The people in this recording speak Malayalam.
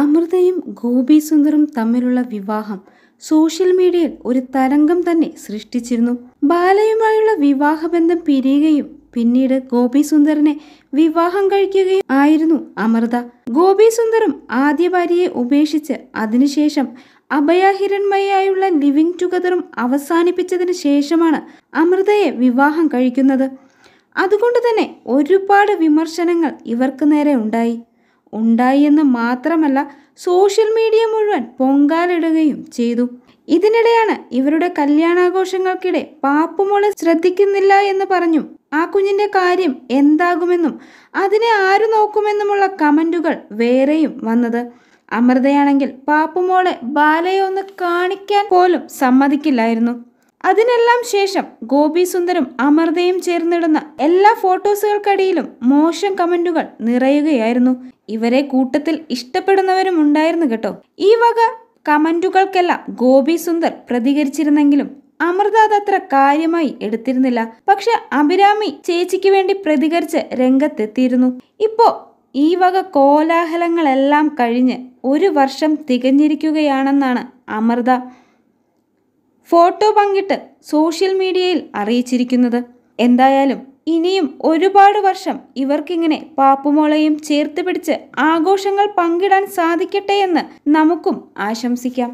അമൃതയും ഗോപി സുന്ദറും തമ്മിലുള്ള വിവാഹം സോഷ്യൽ മീഡിയയിൽ ഒരു തരംഗം തന്നെ സൃഷ്ടിച്ചിരുന്നു ബാലയുമായുള്ള വിവാഹബന്ധം പിരിയുകയും പിന്നീട് ഗോപി സുന്ദറിനെ വിവാഹം കഴിക്കുകയും ആയിരുന്നു അമൃത ഗോപി സുന്ദറും ആദ്യ ഭാര്യയെ ഉപേക്ഷിച്ച് അതിനുശേഷം അഭയാഹിരന്മയായുള്ള ലിവിംഗ് ടുഗദറും അവസാനിപ്പിച്ചതിന് ശേഷമാണ് അമൃതയെ വിവാഹം കഴിക്കുന്നത് അതുകൊണ്ട് തന്നെ ഒരുപാട് വിമർശനങ്ങൾ ഇവർക്ക് നേരെ ഉണ്ടായി ഉണ്ടായി എന്ന് മാത്രമല്ല സോഷ്യൽ മീഡിയ മുഴുവൻ പൊങ്കാലിടുകയും ചെയ്തു ഇതിനിടെയാണ് ഇവരുടെ കല്യാണാഘോഷങ്ങൾക്കിടെ പാപ്പുമോളെ ശ്രദ്ധിക്കുന്നില്ല എന്ന് പറഞ്ഞു ആ കുഞ്ഞിന്റെ കാര്യം എന്താകുമെന്നും അതിനെ ആര് നോക്കുമെന്നുമുള്ള കമന്റുകൾ വേറെയും വന്നത് അമൃതയാണെങ്കിൽ പാപ്പുമോളെ ബാലയെ ഒന്ന് കാണിക്കാൻ പോലും സമ്മതിക്കില്ലായിരുന്നു അതിനെല്ലാം ശേഷം ഗോപി സുന്ദരും അമൃതയും ചേർന്നിടുന്ന എല്ലാ ഫോട്ടോസുകൾക്കടിയിലും മോശം കമന്റുകൾ നിറയുകയായിരുന്നു ഇവരെ കൂട്ടത്തിൽ ഇഷ്ടപ്പെടുന്നവരും ഉണ്ടായിരുന്നു കേട്ടോ ഈ വക കമന്റുകൾക്കെല്ലാം ഗോപി സുന്ദർ പ്രതികരിച്ചിരുന്നെങ്കിലും അമൃത അതത്ര കാര്യമായി എടുത്തിരുന്നില്ല പക്ഷെ അഭിരാമി ചേച്ചിക്ക് വേണ്ടി പ്രതികരിച്ച് രംഗത്തെത്തിയിരുന്നു ഇപ്പോ ഈ വക കോലാഹലങ്ങളെല്ലാം കഴിഞ്ഞ് ഒരു വർഷം തികഞ്ഞിരിക്കുകയാണെന്നാണ് അമൃത ഫോട്ടോ പങ്കിട്ട് സോഷ്യൽ മീഡിയയിൽ അറിയിച്ചിരിക്കുന്നത് എന്തായാലും ഇനിയും ഒരുപാട് വർഷം ഇവർക്കിങ്ങനെ പാപ്പുമോളയും ചേർത്ത് പിടിച്ച് ആഘോഷങ്ങൾ പങ്കിടാൻ സാധിക്കട്ടെ എന്ന് നമുക്കും ആശംസിക്കാം